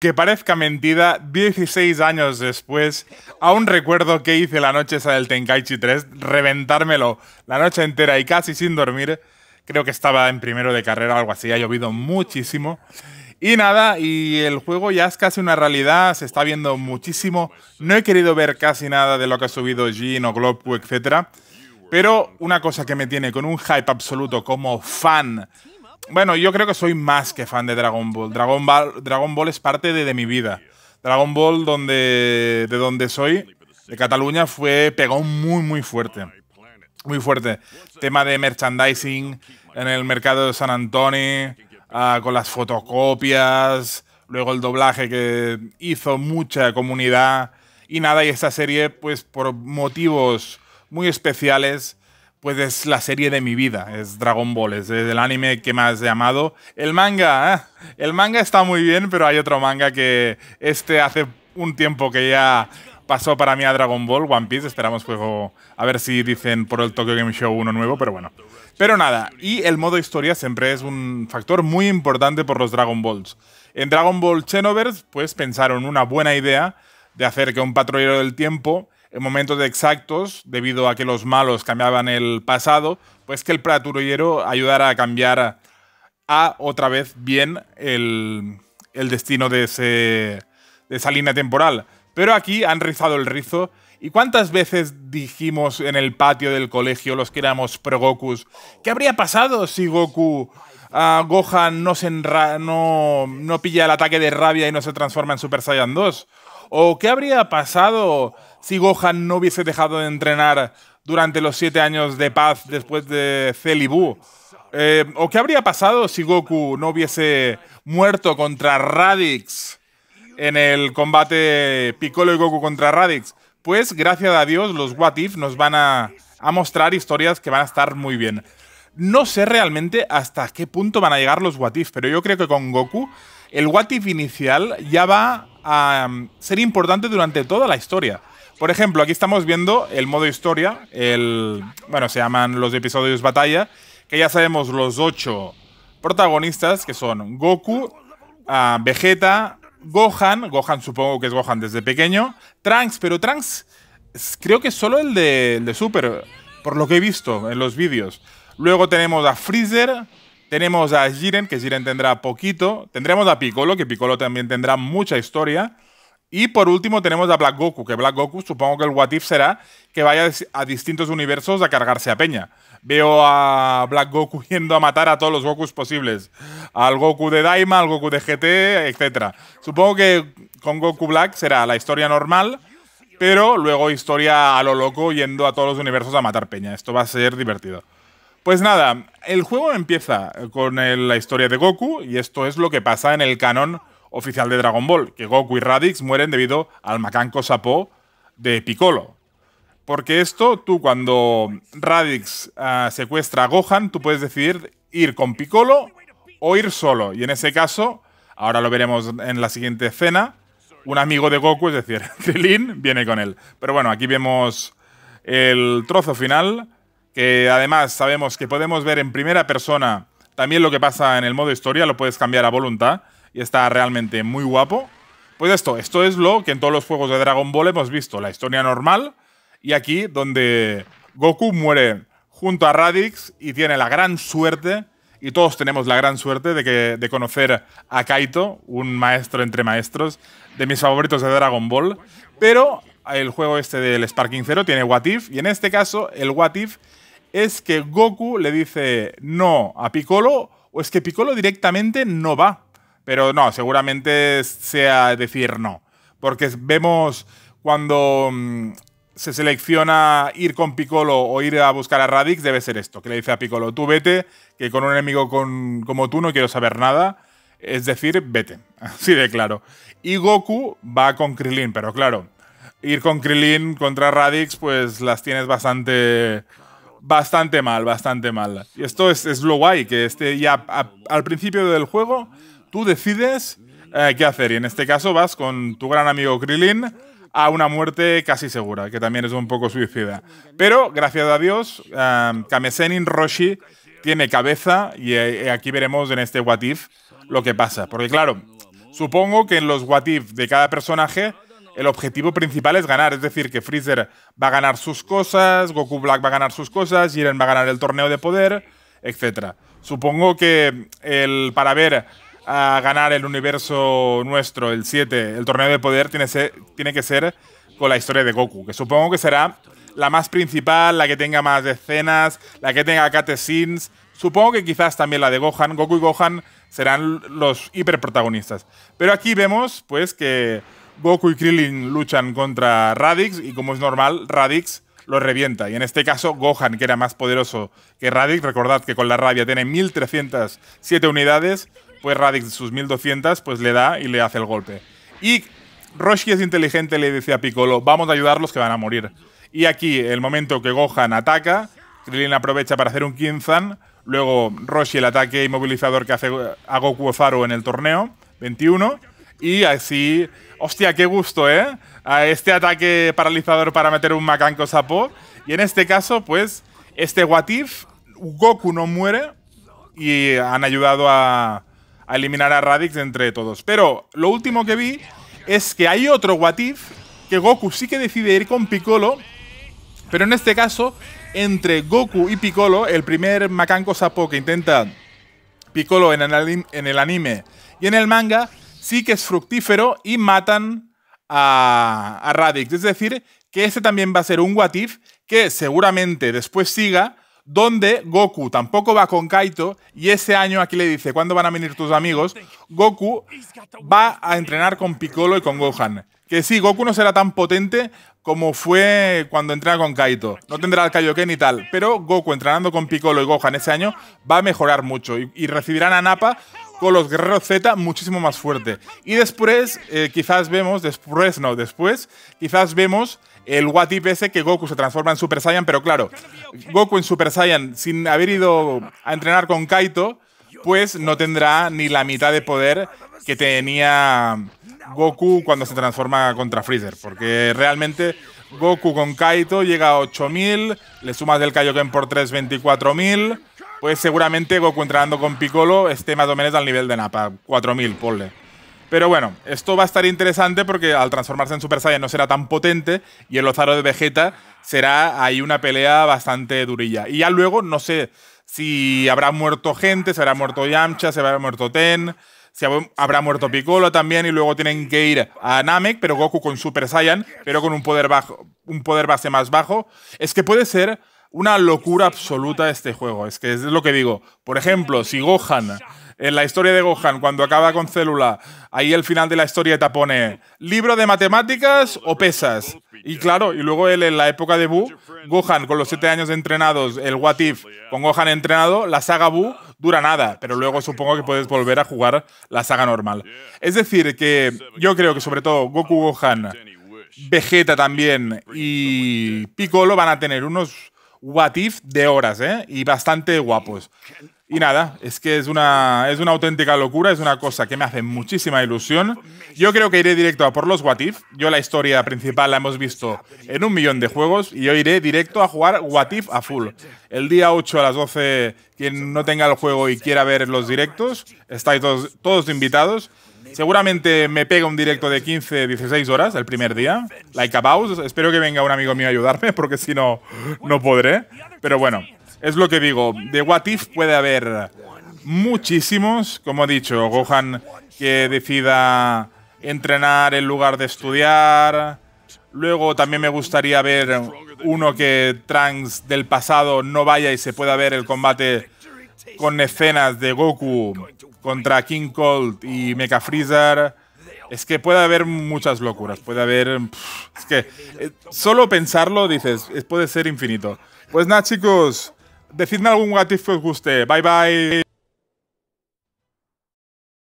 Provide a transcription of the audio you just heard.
Que parezca mentira, 16 años después, aún recuerdo que hice la noche esa del Tenkaichi 3, reventármelo la noche entera y casi sin dormir. Creo que estaba en primero de carrera o algo así, ha llovido muchísimo. Y nada, y el juego ya es casi una realidad, se está viendo muchísimo. No he querido ver casi nada de lo que ha subido Jean o Globku, etc. Pero una cosa que me tiene con un hype absoluto como fan bueno, yo creo que soy más que fan de Dragon Ball. Dragon Ball, Dragon Ball es parte de, mi vida. Dragon Ball, donde, de donde soy, de Cataluña, fue pegó muy, muy fuerte. Muy fuerte. Tema de merchandising en el mercado de San Antonio, ah, con las fotocopias, luego el doblaje que hizo mucha comunidad. Y nada, y esta serie, pues por motivos muy especiales, pues es la serie de mi vida, es Dragon Ball, es el anime que más he amado. El manga, ah, el manga está muy bien, pero hay otro manga que este hace un tiempo que ya pasó para mí a Dragon Ball, One Piece, esperamos juego, a ver si dicen por el Tokyo Game Show uno nuevo, pero bueno. Pero nada, y el modo historia siempre es un factor muy importante por los Dragon Balls. En Dragon Ball Xenoverse, pues pensaron una buena idea de hacer que un patrullero del tiempo en momentos exactos, debido a que los malos cambiaban el pasado, pues que el praturillero ayudara a cambiar a otra vez bien el, el destino de, ese, de esa línea temporal. Pero aquí han rizado el rizo. ¿Y cuántas veces dijimos en el patio del colegio, los que éramos pro-Gokus, qué habría pasado si Goku ah, Gohan no, se no, no, pilla el ataque de rabia y no se transforma en Super Saiyan 2? ¿O qué habría pasado si Gohan no hubiese dejado de entrenar durante los siete años de paz después de Celibú? Eh, ¿O qué habría pasado si Goku no hubiese muerto contra Radix en el combate Piccolo y Goku contra Radix? Pues gracias a Dios los What If nos van a, mostrar historias que van a estar muy bien. No sé realmente hasta qué punto van a llegar los What If, pero yo creo que con Goku el What If inicial ya va a mm, ser importante durante toda la historia. Por ejemplo, aquí estamos viendo el modo historia, el, bueno, se llaman los episodios batalla, que ya sabemos los ocho protagonistas, que son Goku, ah, Vegeta, Gohan, Gohan supongo que es Gohan desde pequeño, Trunks, pero Trunks creo que es solo el de, el de Super, por lo que he visto en los vídeos. Luego tenemos a Freezer, tenemos a Jiren, que Jiren tendrá poquito, tendremos a Piccolo, que Piccolo también tendrá mucha historia, y por último tenemos a Black Goku, que Black Goku supongo que el what if será que vaya a distintos universos a cargarse a Peña. Veo a Black Goku yendo a matar a todos los Gokus posibles. Al Goku de Daima, al Goku de GT, etc. Supongo que con Goku Black será la historia normal, pero luego historia a lo loco yendo a todos los universos a matar Peña. Esto va a ser divertido. Pues nada, el juego empieza con la historia de Goku y esto es lo que pasa en el canon oficial de Dragon Ball, que Goku y Radix mueren debido al macanco sapo de Piccolo. Porque esto, tú cuando Radix ah, secuestra a Gohan, tú puedes decidir ir con Piccolo o ir solo. Y en ese caso, ahora lo veremos en la siguiente escena, un amigo de Goku, es decir, Krillin, viene con él. Pero bueno, aquí vemos el trozo final, que además sabemos que podemos ver en primera persona también lo que pasa en el modo historia, lo puedes cambiar a voluntad y está realmente muy guapo. Pues esto, esto es lo que en todos los juegos de Dragon Ball hemos visto, la historia normal y aquí donde Goku muere junto a Radix y tiene la gran suerte y todos tenemos la gran suerte de, que, de conocer a Kaito, un maestro entre maestros, de mis favoritos de Dragon Ball. Pero el juego este del Sparking Zero tiene What If, y en este caso el What If es que Goku le dice no a Piccolo, o es que Piccolo directamente no va. Pero no, seguramente sea decir no. Porque vemos cuando mm, se selecciona ir con Piccolo o ir a buscar a Radix, debe ser esto, que le dice a Piccolo, tú vete, que con un enemigo como tú no quiero saber nada. Es decir, vete, así de claro. Y Goku va con Krillin, pero claro, ir con Krillin contra Radix, pues las tienes bastante bastante mal, bastante mal. Y esto es, es lo guay, que este ya al principio del juego tú decides eh, qué hacer. Y en este caso vas con tu gran amigo Krillin a una muerte casi segura, que también es un poco suicida. Pero, gracias a Dios, eh, Kamesenin Roshi tiene cabeza y eh, aquí veremos en este What If lo que pasa. Porque claro, supongo que en los What If de cada personaje el objetivo principal es ganar. Es decir, que Freezer va a ganar sus cosas, Goku Black va a ganar sus cosas, Jiren va a ganar el torneo de poder, etc. Supongo que el, para ver a ganar el universo nuestro, el 7, el torneo de poder, tiene, ser, tiene que ser con la historia de Goku, que supongo que será la más principal, la que tenga más escenas, la que tenga cutscenes. Supongo que quizás también la de Gohan. Goku y Gohan serán los hiperprotagonistas. Pero aquí vemos, pues, que Goku y Krillin luchan contra Radix y como es normal, Radix lo revienta. Y en este caso, Gohan, que era más poderoso que Radix, recordad que con la rabia tiene 1307 unidades, pues Radix sus 1200 pues le da y le hace el golpe. Y Roshi es inteligente, le dice a Piccolo, vamos a ayudar los que van a morir. Y aquí, el momento que Gohan ataca, Krillin aprovecha para hacer un Kinzan, luego Roshi el ataque inmovilizador que hace a Goku Ozaru en el torneo, 21, y así, hostia, qué gusto, ¿eh? A este ataque paralizador para meter un macanco sapo, y en este caso, pues, este Watif, Goku no muere, y han ayudado a, a eliminar a Radix entre todos. Pero lo último que vi es que hay otro watif que Goku sí que decide ir con Piccolo, pero en este caso, entre Goku y Piccolo, el primer Macanco Sapo que intenta Piccolo en el, anime y en el manga, sí que es fructífero y matan a, Radix. Es decir, que este también va a ser un watif que seguramente después siga donde Goku tampoco va con Kaito y ese año aquí le dice, ¿cuándo van a venir tus amigos? Goku va a entrenar con Piccolo y con Gohan. Que sí, Goku no será tan potente como fue cuando entrena con Kaito. No tendrá el Kaioken y tal, pero Goku entrenando con Piccolo y Gohan ese año va a mejorar mucho y, y recibirán a Nappa con los guerreros Z muchísimo más fuerte. Y después, eh, quizás vemos, después, no, después, quizás vemos el What ese que Goku se transforma en Super Saiyan, pero claro, Goku en Super Saiyan sin haber ido a entrenar con Kaito, pues no tendrá ni la mitad de poder que tenía Goku cuando se transforma contra Freezer, porque realmente Goku con Kaito llega a 8000, le sumas del Kaioken por 3, 24000. Pues seguramente Goku entrando con Piccolo esté más o menos al nivel de Napa. 4000, ponle. Pero bueno, esto va a estar interesante porque al transformarse en Super Saiyan no será tan potente y el Ozaro de Vegeta será ahí una pelea bastante durilla. Y ya luego, no sé si habrá muerto gente, se habrá muerto Yamcha, se habrá muerto Ten, si habrá muerto Piccolo también y luego tienen que ir a Namek, pero Goku con Super Saiyan, pero con un poder, bajo, un poder base más bajo. Es que puede ser una locura absoluta este juego. Es que es lo que digo. Por ejemplo, si Gohan, en la historia de Gohan, cuando acaba con célula, ahí el final de la historia te pone libro de matemáticas o pesas. Y claro, y luego él en la época de Buu, Gohan con los siete años entrenados, el What If con Gohan entrenado, la saga Buu dura nada, pero luego supongo que puedes volver a jugar la saga normal. Es decir, que yo creo que sobre todo Goku Gohan, Vegeta también y Piccolo van a tener unos what if de horas, ¿eh? Y bastante guapos. Y nada, es que es una, es una auténtica locura, es una cosa que me hace muchísima ilusión. Yo creo que iré directo a por los What If. Yo la historia principal la hemos visto en un millón de juegos y yo iré directo a jugar What If a full. El día 8 a las 12, quien no tenga el juego y quiera ver los directos, estáis todos invitados seguramente me pega un directo de 15, 16 horas el primer día. Like a Espero que venga un amigo mío a ayudarme, porque si no, no podré. Pero bueno, es lo que digo. De What If puede haber muchísimos. Como he dicho, Gohan que decida entrenar en lugar de estudiar. Luego también me gustaría ver uno que Trunks del pasado no vaya y se pueda ver el combate con escenas de Goku contra King Cold y Mecha Freezer. Es que puede haber muchas locuras, puede haber... es que eh, solo pensarlo, dices, puede ser infinito. Pues nada, chicos, decidme algún what que os guste. Bye bye.